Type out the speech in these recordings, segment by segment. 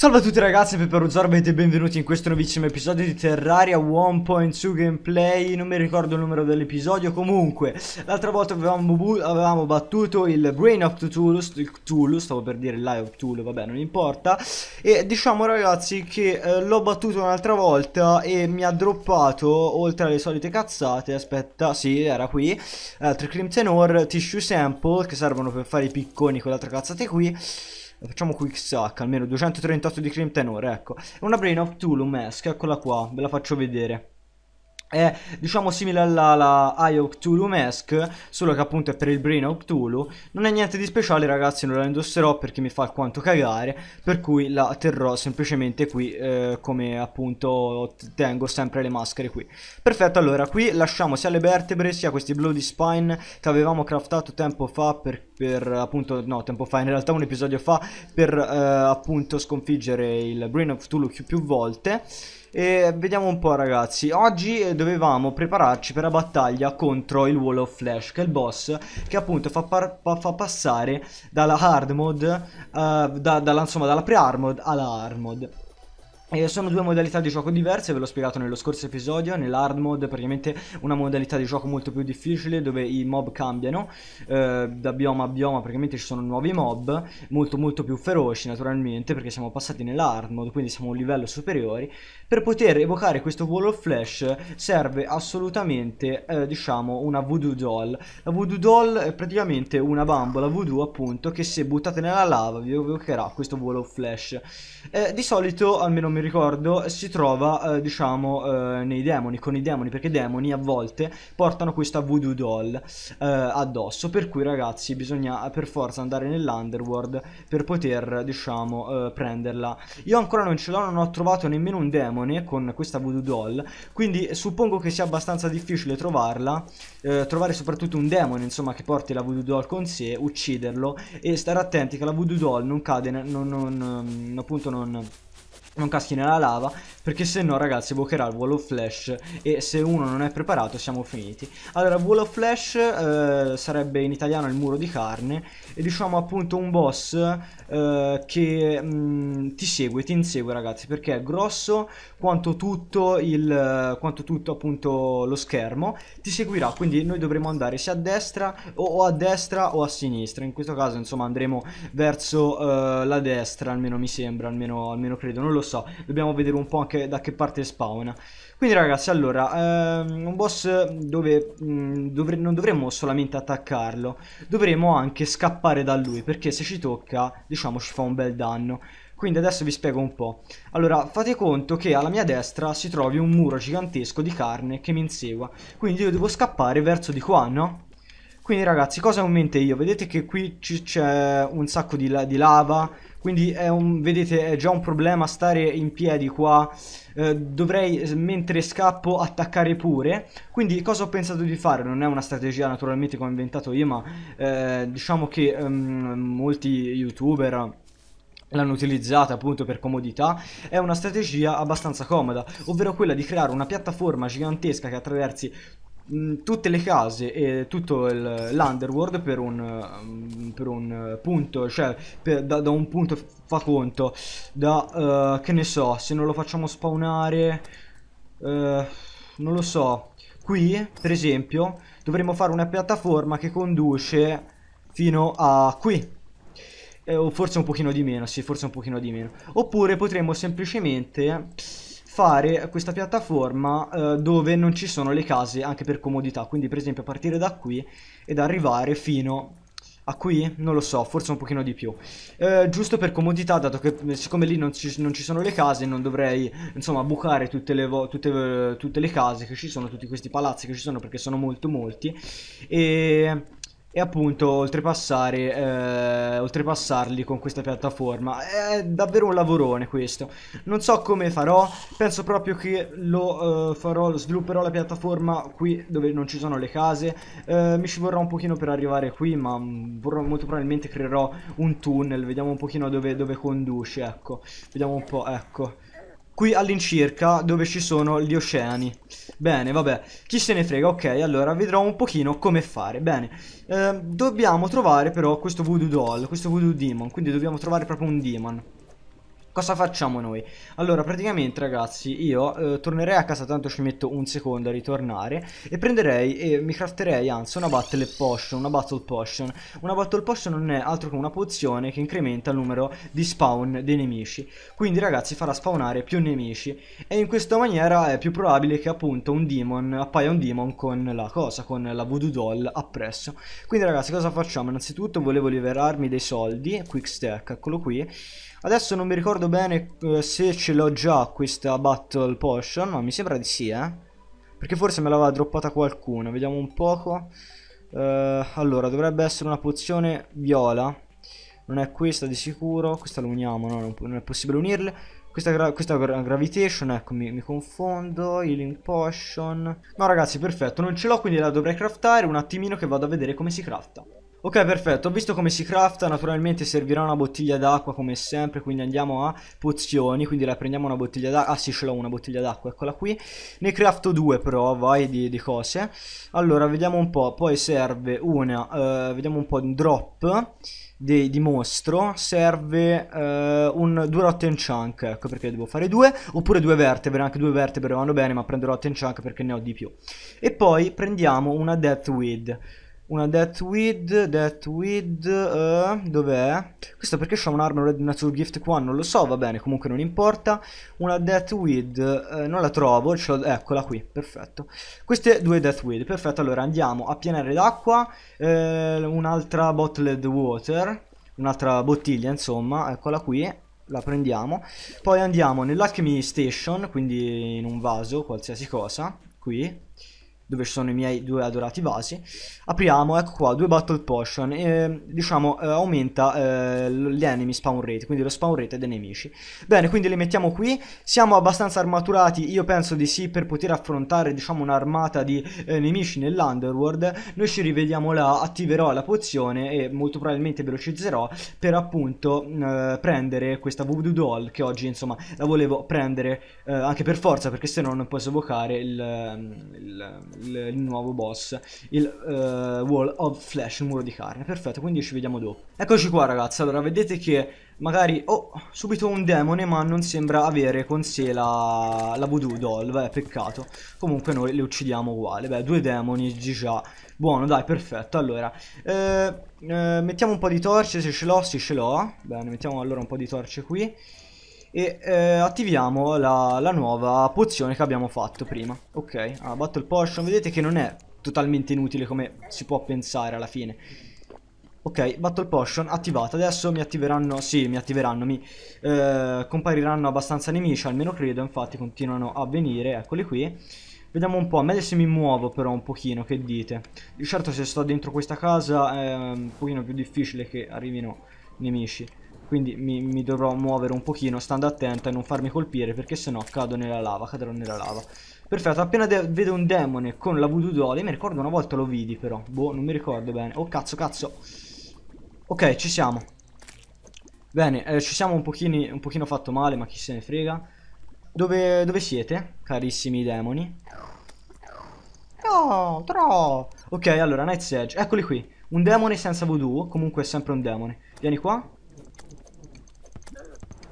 Salve a tutti ragazzi, Peperu Zorbet e benvenuti in questo nuovissimo episodio di Terraria 1.2 Gameplay Non mi ricordo il numero dell'episodio, comunque L'altra volta avevamo, avevamo, battuto il Brain of Cthulhu, Cthulhu Stavo per dire l'Eye of Cthulhu, vabbè non importa E diciamo ragazzi che eh, l'ho battuto un'altra volta e mi ha droppato Oltre alle solite cazzate, aspetta, sì era qui Altri Crimson Tenor, Tissue Sample Che servono per fare i picconi con l'altra cazzate qui Facciamo quick sack, almeno 238 di cream tenore, ecco. Una Brain of Tulum esca, eh, eccola qua, ve la faccio vedere è diciamo simile alla, alla Eye of Cthulhu Mask solo che appunto è per il Brain of Cthulhu non è niente di speciale ragazzi non la indosserò perché mi fa alquanto cagare per cui la terrò semplicemente qui eh, come appunto tengo sempre le maschere qui perfetto allora qui lasciamo sia le vertebre sia questi bloody spine che avevamo craftato tempo fa per, per appunto no tempo fa in realtà un episodio fa per eh, appunto sconfiggere il Brain of Cthulhu più, più volte e vediamo un po' ragazzi, oggi eh, dovevamo prepararci per la battaglia contro il Wall of Flash che è il boss che appunto fa, fa passare dalla hard mode, uh, da, da, insomma dalla pre-hard mode alla hard mode eh, sono due modalità di gioco diverse, ve l'ho spiegato nello scorso episodio, nell'hard mode praticamente una modalità di gioco molto più difficile dove i mob cambiano, eh, da bioma a bioma praticamente ci sono nuovi mob, molto molto più feroci naturalmente perché siamo passati nell'hard mode, quindi siamo a un livello superiore, per poter evocare questo wall of flash serve assolutamente eh, diciamo una voodoo doll, la voodoo doll è praticamente una bambola voodoo appunto che se buttate nella lava vi evocherà questo wall of flash, eh, di solito almeno mi ricordo, si trova, eh, diciamo, eh, nei demoni, con i demoni, perché i demoni a volte portano questa voodoo doll eh, addosso, per cui ragazzi bisogna eh, per forza andare nell'underworld per poter, diciamo, eh, prenderla. Io ancora non ce l'ho, non ho trovato nemmeno un demone con questa voodoo doll, quindi suppongo che sia abbastanza difficile trovarla, eh, trovare soprattutto un demone, insomma, che porti la voodoo doll con sé, ucciderlo e stare attenti che la voodoo doll non cade, non, non, non appunto non non caschi nella lava perché se no ragazzi evocherà il wall of flash e se uno non è preparato siamo finiti allora wall of flash eh, sarebbe in italiano il muro di carne e diciamo appunto un boss eh, che mh, mm, ti segue ti insegue ragazzi perché è grosso quanto tutto il quanto tutto appunto lo schermo ti seguirà quindi noi dovremo andare sia a destra o, o a destra o a sinistra in questo caso insomma andremo verso eh, la destra almeno mi sembra almeno, almeno credo non lo so so. Dobbiamo vedere un po' anche da che parte spawna. Quindi ragazzi, allora, ehm, un boss dove mh, mm, dovre non dovremmo solamente attaccarlo, dovremmo anche scappare da lui, perché se ci tocca, diciamo, ci fa un bel danno. Quindi adesso vi spiego un po'. Allora, fate conto che alla mia destra si trovi un muro gigantesco di carne che mi insegua. Quindi io devo scappare verso di qua, no? Quindi ragazzi, cosa ho in mente io? Vedete che qui c'è un sacco di, la di lava, quindi è un, vedete è già un problema stare in piedi qua, eh, dovrei eh, mentre scappo attaccare pure, quindi cosa ho pensato di fare? Non è una strategia naturalmente come ho inventato io, ma eh, diciamo che um, molti youtuber l'hanno utilizzata appunto per comodità, è una strategia abbastanza comoda, ovvero quella di creare una piattaforma gigantesca che attraversi Mm, tutte le case e tutto l'underworld per un, mm, per un eh, punto, cioè per, da, da, un punto fa conto, da uh, che ne so, se non lo facciamo spawnare, uh, non lo so, qui per esempio dovremmo fare una piattaforma che conduce fino a qui, eh, o forse un pochino di meno, sì, forse un pochino di meno. Oppure potremmo semplicemente fare questa piattaforma eh, dove non ci sono le case anche per comodità quindi per esempio partire da qui ed arrivare fino a qui? Non lo so, forse un pochino di più. Eh, giusto per comodità, dato che eh, siccome lì non ci, non ci sono le case, non dovrei, insomma, bucare tutte le, tutte, tutte le, case che ci sono, tutti questi palazzi che ci sono, perché sono molto molti. E e appunto oltrepassare, eh, oltrepassarli con questa piattaforma. È davvero un lavorone questo. Non so come farò, penso proprio che lo eh, farò, svilupperò la piattaforma qui dove non ci sono le case. Eh, mi ci vorrà un pochino per arrivare qui, ma mm, vorrò, molto probabilmente creerò un tunnel, vediamo un pochino dove, dove conduce, ecco. Vediamo un po', ecco qui all'incirca dove ci sono gli oceani. Bene, vabbè, chi se ne frega, ok, allora vedrò un pochino come fare. Bene, eh, dobbiamo trovare però questo voodoo doll, questo voodoo demon, quindi dobbiamo trovare proprio un demon. Cosa facciamo noi? Allora, praticamente ragazzi, io eh, tornerei a casa, tanto ci metto un secondo a ritornare e prenderei e mi crafterei anzi una battle potion, una battle potion. Una battle potion non è altro che una pozione che incrementa il numero di spawn dei nemici. Quindi ragazzi farà spawnare più nemici e in questa maniera è più probabile che appunto un demon, appaia un demon con la cosa, con la voodoo doll appresso. Quindi ragazzi cosa facciamo? Innanzitutto volevo liberarmi dei soldi, quick stack, eccolo qui Adesso non mi ricordo bene eh, se ce l'ho già questa Battle Potion, ma mi sembra di sì, eh. Perché forse me l'aveva droppata qualcuno, vediamo un poco. Eh, allora, dovrebbe essere una pozione viola. Non è questa di sicuro, questa la uniamo, no? Non è possibile unirle. Questa, gra questa gra Gravitation, ecco, mi, mi, confondo, Healing Potion. No ragazzi, perfetto, non ce l'ho, quindi la dovrei craftare un attimino che vado a vedere come si crafta. Ok perfetto, ho visto come si crafta, naturalmente servirà una bottiglia d'acqua come sempre, quindi andiamo a pozioni, quindi la prendiamo una bottiglia d'acqua, ah sì ce l'ho una bottiglia d'acqua, eccola qui, ne crafto due però, vai di, di cose, allora vediamo un po', poi serve una, eh, vediamo un po' un drop di, di mostro, serve eh, un, due rotten chunk, ecco perché devo fare due, oppure due vertebre, anche due vertebre vanno bene ma prendo rotten chunk perché ne ho di più, e poi prendiamo una death weed, una Death Weed, Death Weed, uh, eh, dov'è? Questo perché c'è un Armor Red Nature Gift qua, non lo so, va bene, comunque non importa. Una Death Weed, uh, eh, non la trovo, eccola qui, perfetto. Queste due Death Weed, perfetto, allora andiamo a pienare d'acqua, eh, un'altra Bottled Water, un'altra bottiglia insomma, eccola qui, la prendiamo. Poi andiamo nell'Alchemy Station, quindi in un vaso, qualsiasi cosa, qui dove ci sono i miei due adorati vasi. Apriamo, ecco qua, due battle potion e diciamo eh, aumenta eh, gli enemy spawn rate, quindi lo spawn rate dei nemici. Bene, quindi li mettiamo qui, siamo abbastanza armaturati, io penso di sì, per poter affrontare diciamo un'armata di eh, nemici nell'underworld. Noi ci rivediamo là, attiverò la pozione e molto probabilmente velocizzerò per appunto mm, eh, prendere questa voodoo doll che oggi insomma la volevo prendere eh, anche per forza perché se no non posso evocare il, mm, il il, il nuovo boss, il uh, Wall of Flesh, il muro di carne. Perfetto, quindi ci vediamo dopo. Eccoci qua ragazzi, allora vedete che magari... Oh, subito un demone, ma non sembra avere con sé la, la voodoo doll, beh, peccato. Comunque noi le uccidiamo uguale, beh, due demoni, già. Buono, dai, perfetto, allora... Eh, eh, mettiamo un po' di torce, se ce l'ho, sì ce l'ho. Bene, mettiamo allora un po' di torce qui. E eh, attiviamo la, la, nuova pozione che abbiamo fatto prima Ok, ah, Battle Potion, vedete che non è totalmente inutile come si può pensare alla fine Ok, Battle Potion attivata, adesso mi attiveranno, sì mi attiveranno, mi eh, compariranno abbastanza nemici, almeno credo, infatti continuano a venire, eccoli qui Vediamo un po', meglio se mi muovo però un pochino, che dite? Di certo se sto dentro questa casa è un pochino più difficile che arrivino nemici quindi mi, mi, dovrò muovere un pochino stando attento a non farmi colpire perché sennò cado nella lava, cadrò nella lava. Perfetto, appena vedo un demone con la voodoo doll, mi ricordo una volta lo vidi però, boh, non mi ricordo bene. Oh cazzo, cazzo. Ok, ci siamo. Bene, eh, ci siamo un, pochini, un pochino fatto male, ma chi se ne frega. Dove, dove siete, carissimi demoni? Oh, tro! Ok, allora, Night's Edge, eccoli qui. Un demone senza voodoo, comunque è sempre un demone. Vieni qua.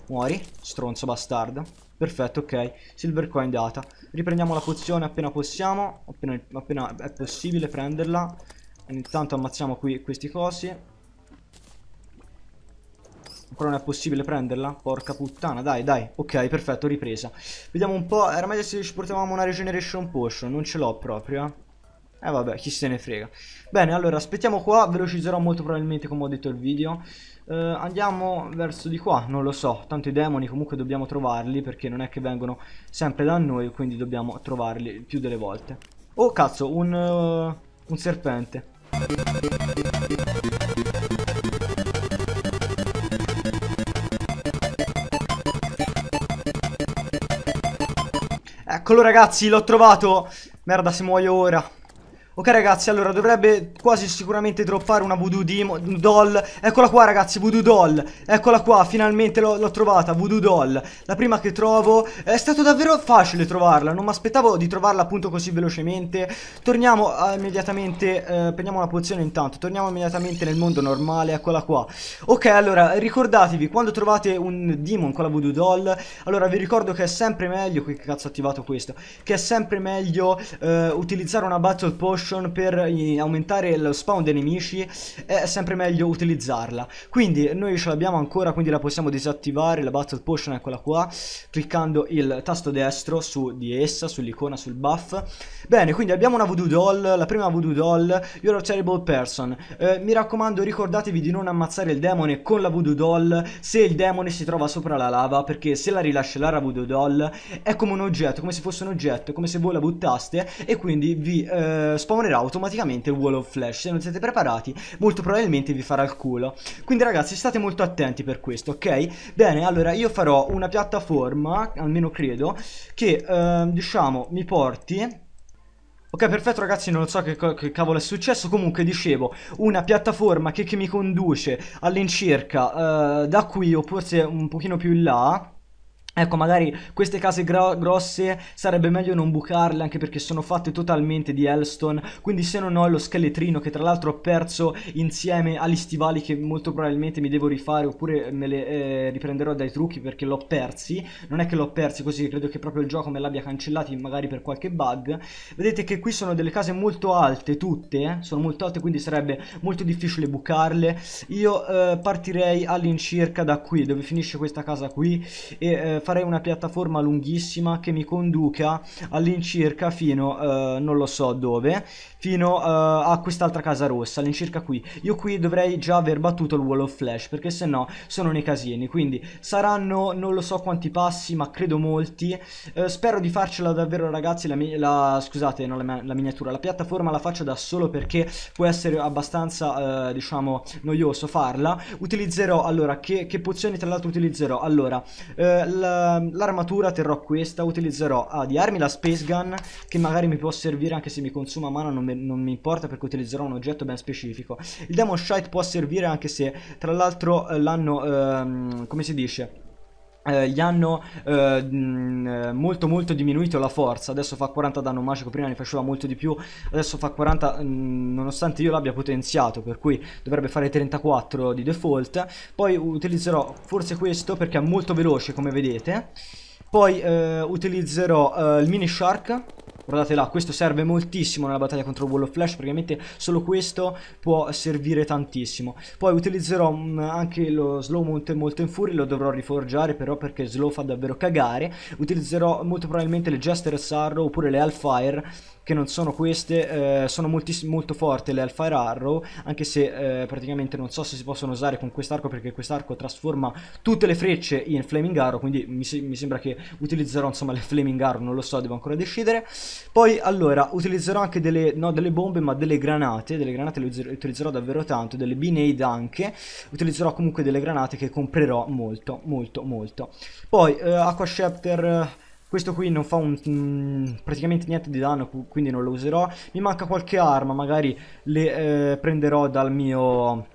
Muori, stronzo bastardo. Perfetto, ok. Silver coin data. Riprendiamo la pozione appena possiamo, appena, appena è possibile prenderla. Intanto ammazziamo qui questi cosi. Ancora non è possibile prenderla? Porca puttana, dai, dai. Ok, perfetto, ripresa. Vediamo un po'. Era meglio se ci portavamo una regeneration potion. Non ce l'ho proprio, eh. Eh vabbè, chi se ne frega. Bene, allora aspettiamo qua, velocizzerò molto probabilmente come ho detto il video. Eh, andiamo verso di qua, non lo so, tanto i demoni comunque dobbiamo trovarli perché non è che vengono sempre da noi, quindi dobbiamo trovarli più delle volte. Oh cazzo, un, uh, un serpente. Eccolo ragazzi, l'ho trovato! Merda, se muoio ora. Ok ragazzi, allora dovrebbe quasi sicuramente droppare una voodoo Demo, doll Eccola qua ragazzi, voodoo doll Eccola qua, finalmente l'ho trovata, voodoo doll La prima che trovo È stato davvero facile trovarla Non mi aspettavo di trovarla appunto così velocemente Torniamo ah, immediatamente eh, Prendiamo una pozione intanto Torniamo immediatamente nel mondo normale, eccola qua Ok, allora, ricordatevi Quando trovate un demon con la voodoo doll Allora, vi ricordo che è sempre meglio Qui che cazzo ho attivato questo Che è sempre meglio eh, utilizzare una battle potion motion per eh, aumentare lo spawn dei nemici è sempre meglio utilizzarla quindi noi ce l'abbiamo ancora quindi la possiamo disattivare la battle potion eccola qua cliccando il tasto destro su di essa sull'icona sul buff bene quindi abbiamo una voodoo doll la prima voodoo doll you're a terrible person eh, mi raccomando ricordatevi di non ammazzare il demone con la voodoo doll se il demone si trova sopra la lava perché se la rilascia la voodoo doll è come un oggetto come se fosse un oggetto come se voi la buttaste e quindi vi eh, spawn spawnerà automaticamente il Wall of Flash. Se non siete preparati, molto probabilmente vi farà il culo. Quindi ragazzi, state molto attenti per questo, ok? Bene, allora io farò una piattaforma, almeno credo, che eh, diciamo mi porti... Ok, perfetto ragazzi, non so che, che, cavolo è successo, comunque dicevo, una piattaforma che, che mi conduce all'incirca eh, da qui o forse un pochino più in là, Ecco, magari queste case gro grosse sarebbe meglio non bucarle anche perché sono fatte totalmente di Hellstone. quindi se non ho lo scheletrino che tra l'altro ho perso insieme agli stivali che molto probabilmente mi devo rifare oppure me le eh, riprenderò dai trucchi perché l'ho persi, non è che l'ho persi così, credo che proprio il gioco me l'abbia cancellati magari per qualche bug. Vedete che qui sono delle case molto alte tutte, eh? sono molto alte quindi sarebbe molto difficile bucarle. Io eh, partirei all'incirca da qui, dove finisce questa casa qui e eh, farei una piattaforma lunghissima che mi conduca all'incirca fino, uh, non lo so dove, fino uh, a quest'altra casa rossa, all'incirca qui. Io qui dovrei già aver battuto il wall of flash, perché se no sono nei casini. Quindi saranno, non lo so quanti passi, ma credo molti. Uh, spero di farcela davvero ragazzi, la, la scusate, non la, la, miniatura, la piattaforma la faccio da solo perché può essere abbastanza, diciamo, noioso farla. Utilizzerò, allora, che, che pozioni tra l'altro utilizzerò? Allora, la Ehm, l'armatura terrò questa, utilizzerò ah, di armi la space gun che magari mi può servire anche se mi consuma mana, non, non mi importa perché utilizzerò un oggetto ben specifico. Il demon shite può servire anche se tra l'altro eh, l'hanno, ehm, come si dice... Eh, gli hanno eh, eh, molto molto diminuito la forza adesso fa 40 danno magico prima ne faceva molto di più adesso fa 40 mh, nonostante io l'abbia potenziato per cui dovrebbe fare 34 di default poi utilizzerò forse questo perché è molto veloce come vedete poi eh, utilizzerò eh, il mini shark guardate là, questo serve moltissimo nella battaglia contro Wall of Flash, praticamente solo questo può servire tantissimo. Poi utilizzerò mh, mm, anche lo Slow Mountain, Molten Fury, lo dovrò riforgiare però perché Slow fa davvero cagare, utilizzerò molto probabilmente le Jester Sarro oppure le Hellfire che non sono queste eh, sono molti, molto forti le Alfire Arrow anche se eh, praticamente non so se si possono usare con quest'arco perché quest'arco trasforma tutte le frecce in Flaming Arrow quindi mi, se mi, sembra che utilizzerò insomma le Flaming Arrow non lo so devo ancora decidere poi allora utilizzerò anche delle, no, delle bombe ma delle granate delle granate le utilizzerò davvero tanto delle B-Nade anche utilizzerò comunque delle granate che comprerò molto molto molto poi eh, Aqua Scepter questo qui non fa un, mh, mm, praticamente niente di danno, quindi non lo userò. Mi manca qualche arma, magari le eh, prenderò dal mio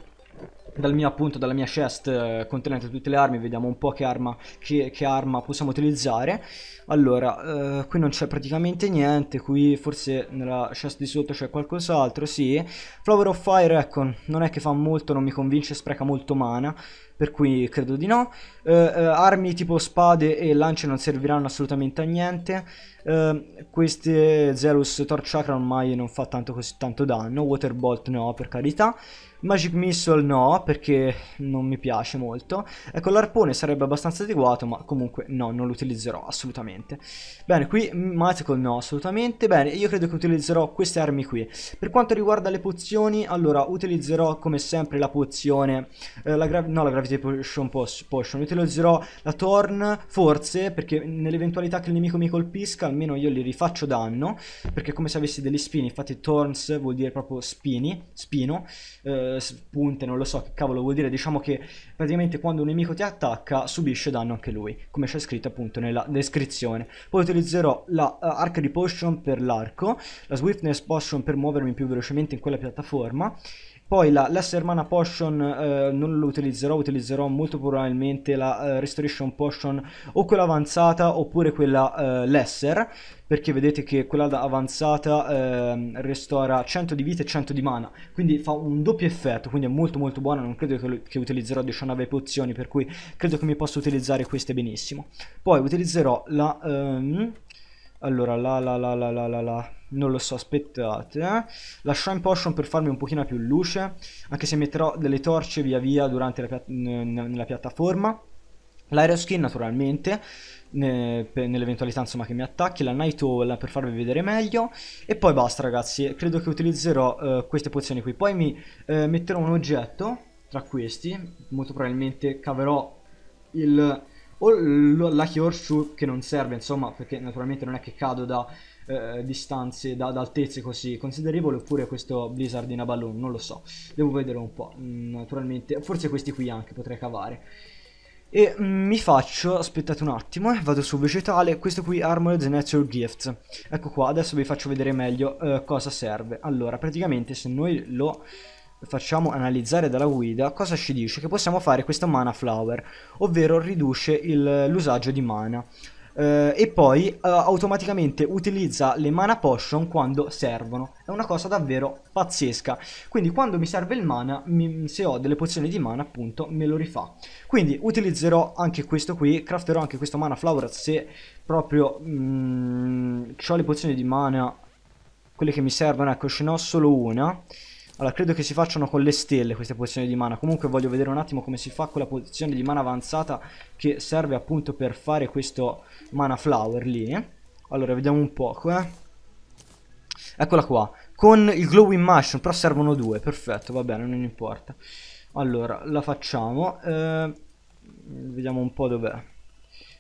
dal mio appunto dalla mia chest eh, contenente tutte le armi vediamo un po' che arma, che, che arma possiamo utilizzare allora eh, qui non c'è praticamente niente qui forse nella chest di sotto c'è qualcos'altro sì Flower of Fire ecco non è che fa molto non mi convince spreca molto mana per cui credo di no eh, eh armi tipo spade e lance non serviranno assolutamente a niente eh, queste Zelus Torch Chakra ormai non fa tanto così tanto danno Waterbolt no per carità Magic Missile no, perché non mi piace molto. Ecco, l'arpone sarebbe abbastanza adeguato, ma comunque no, non lo utilizzerò assolutamente. Bene, qui Magical no, assolutamente. Bene, io credo che utilizzerò queste armi qui. Per quanto riguarda le pozioni, allora, utilizzerò come sempre la pozione, eh, la no, la Gravity Potion, Potion. Utilizzerò la Torn, forse, perché nell'eventualità che il nemico mi colpisca, almeno io gli rifaccio danno, perché è come se avessi degli spini, infatti Torns vuol dire proprio spini, spino, eh, eh, punte, non lo so che cavolo vuol dire, diciamo che praticamente quando un nemico ti attacca subisce danno anche lui, come c'è scritto appunto nella descrizione. Poi utilizzerò la uh, di Potion per l'arco, la Swiftness Potion per muovermi più velocemente in quella piattaforma poi la Lesser Mana Potion eh, non lo utilizzerò, utilizzerò molto probabilmente la eh, Restoration Potion o quella avanzata oppure quella eh, Lesser perché vedete che quella avanzata ehm, restaura 100 di vita e 100 di mana quindi fa un doppio effetto quindi è molto molto buona non credo che, che utilizzerò 19 pozioni per cui credo che mi possa utilizzare queste benissimo poi utilizzerò la... Ehm, allora, la la la la la la la non lo so, aspettate. Eh? La Shrine Potion per farmi un pochino più luce, anche se metterò delle torce via via durante la pia nella piattaforma. L'aeroskin naturalmente, ne nell'eventualità insomma che mi attacchi, la Night Owl per farvi vedere meglio e poi basta ragazzi, credo che utilizzerò uh, queste pozioni qui. Poi mi uh, metterò un oggetto tra questi, molto probabilmente caverò il o Lucky Horseshoe che non serve insomma perché naturalmente non è che cado da eh, distanze, da, da, altezze così considerevoli oppure questo Blizzard in a balloon, non lo so, devo vedere un po', mm, naturalmente, forse questi qui anche potrei cavare. E mm, mi faccio, aspettate un attimo, eh, vado su vegetale, questo qui Armored Nature Gifts. Ecco qua, adesso vi faccio vedere meglio eh, cosa serve. Allora, praticamente se noi lo facciamo analizzare dalla guida, cosa ci dice? Che possiamo fare questo mana flower, ovvero riduce l'usaggio di mana. Eh, e poi eh, automaticamente utilizza le mana potion quando servono è una cosa davvero pazzesca quindi quando mi serve il mana mi, se ho delle pozioni di mana appunto me lo rifà quindi utilizzerò anche questo qui crafterò anche questo mana flower se proprio mh, mm, ho le pozioni di mana quelle che mi servono ecco ce n'ho solo una allora, credo che si facciano con le stelle queste posizioni di mana. Comunque voglio vedere un attimo come si fa con la posizione di mana avanzata che serve appunto per fare questo mana flower lì. Allora, vediamo un po' qua. Eh. Eccola qua. Con il glowing mushroom, però servono due. Perfetto, va bene, non importa. Allora, la facciamo. Eh, vediamo un po' dov'è.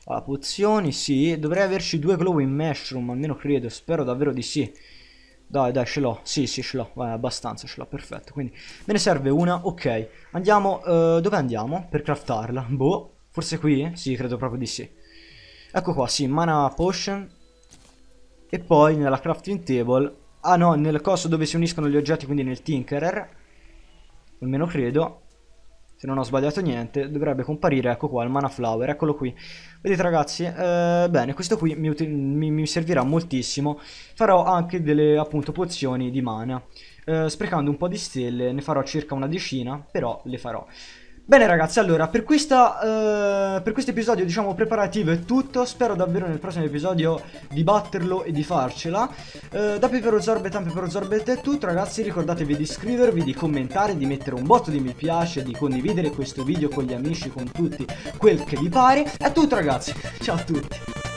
Allora, pozioni, sì. Dovrei averci due glowing mushroom, almeno credo. Spero davvero di sì. Dai, dai, ce l'ho. Sì, sì, ce l'ho. Eh, abbastanza, ce l'ho, perfetto. Quindi me ne serve una, ok. Andiamo, eh, dove andiamo? Per craftarla. Boh, forse qui? Sì, credo proprio di sì. Ecco qua, sì, mana potion. E poi nella crafting table... Ah no, nel coso dove si uniscono gli oggetti, quindi nel tinkerer. Almeno credo se non ho sbagliato niente, dovrebbe comparire, ecco qua, il mana flower, eccolo qui. Vedete ragazzi, eh, bene, questo qui mi, mi, mi, servirà moltissimo, farò anche delle appunto pozioni di mana. Eh, sprecando un po' di stelle, ne farò circa una decina, però le farò. Bene ragazzi, allora, per, questa, uh, per questo episodio, diciamo, preparativo è tutto. Spero davvero nel prossimo episodio di batterlo e di farcela. Uh, da Pepero Zorbet a Pepero Zorbet è tutto, ragazzi. Ricordatevi di iscrivervi, di commentare, di mettere un botto di mi piace, di condividere questo video con gli amici, con tutti, quel che vi pare. È tutto ragazzi, ciao a tutti.